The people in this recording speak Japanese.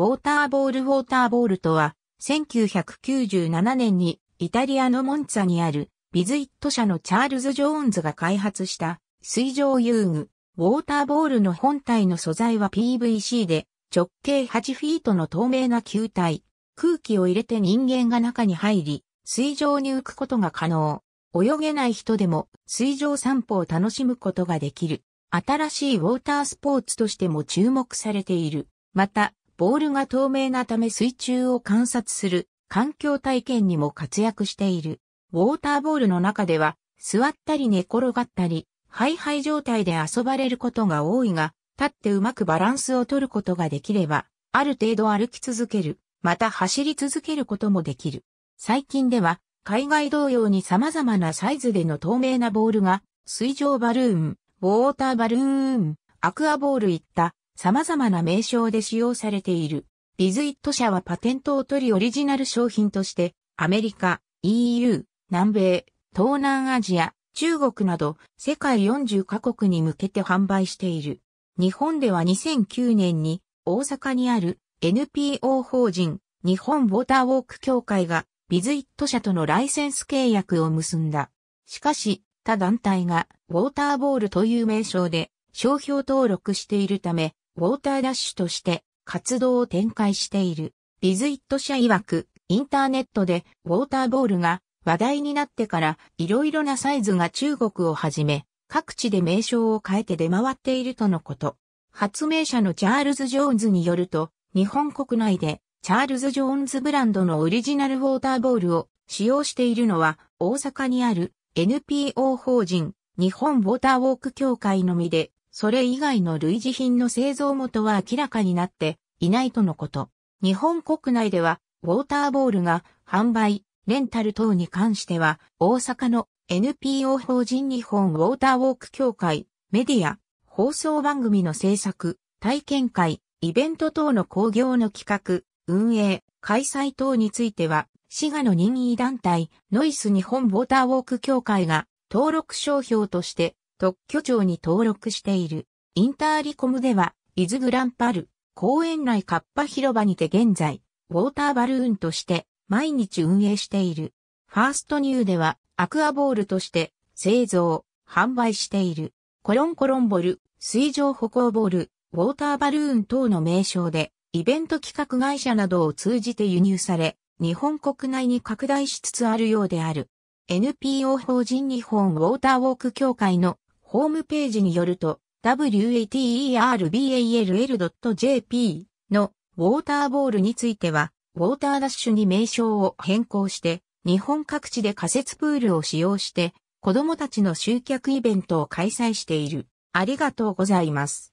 ウォーターボールウォーターボールとは、1997年にイタリアのモンツァにあるビズイット社のチャールズ・ジョーンズが開発した水上遊具。ウォーターボールの本体の素材は PVC で直径8フィートの透明な球体。空気を入れて人間が中に入り、水上に浮くことが可能。泳げない人でも水上散歩を楽しむことができる。新しいウォータースポーツとしても注目されている。また、ボールが透明なため水中を観察する環境体験にも活躍している。ウォーターボールの中では、座ったり寝転がったり、ハイハイ状態で遊ばれることが多いが、立ってうまくバランスを取ることができれば、ある程度歩き続ける、また走り続けることもできる。最近では、海外同様に様々なサイズでの透明なボールが、水上バルーン、ウォーターバルーン、アクアボールいった様々な名称で使用されている。ビズイット社はパテントを取りオリジナル商品として、アメリカ、EU、南米、東南アジア、中国など世界40カ国に向けて販売している。日本では2009年に大阪にある NPO 法人日本ウォーターウォーク協会がビズイット社とのライセンス契約を結んだ。しかし、他団体がウォーターボールという名称で商標登録しているため、ウォーターダッシュとして活動を展開している。ビズイット社曰く、インターネットでウォーターボールが話題になってから色々なサイズが中国をはじめ、各地で名称を変えて出回っているとのこと。発明者のチャールズ・ジョーンズによると、日本国内でチャールズ・ジョーンズブランドのオリジナルウォーターボールを使用しているのは大阪にある NPO 法人日本ウォーターウォーク協会のみでそれ以外の類似品の製造元は明らかになっていないとのこと。日本国内では、ウォーターボールが販売、レンタル等に関しては、大阪の NPO 法人日本ウォーターウォーク協会、メディア、放送番組の制作、体験会、イベント等の興行の企画、運営、開催等については、滋賀の任意団体、ノイス日本ウォーターウォーク協会が登録商標として特許庁に登録している。インターリコムでは、イズグランパル、公園内カッパ広場にて現在、ウォーターバルーンとして毎日運営している。ファーストニューでは、アクアボールとして製造、販売している。コロンコロンボル、水上歩行ボール、ウォーターバルーン等の名称で、イベント企画会社などを通じて輸入され、日本国内に拡大しつつあるようである。NPO 法人日本ウォーターウォーク協会のホームページによると、waterball.jp のウォーターボールについては、ウォーターダッシュに名称を変更して、日本各地で仮設プールを使用して、子供たちの集客イベントを開催している。ありがとうございます。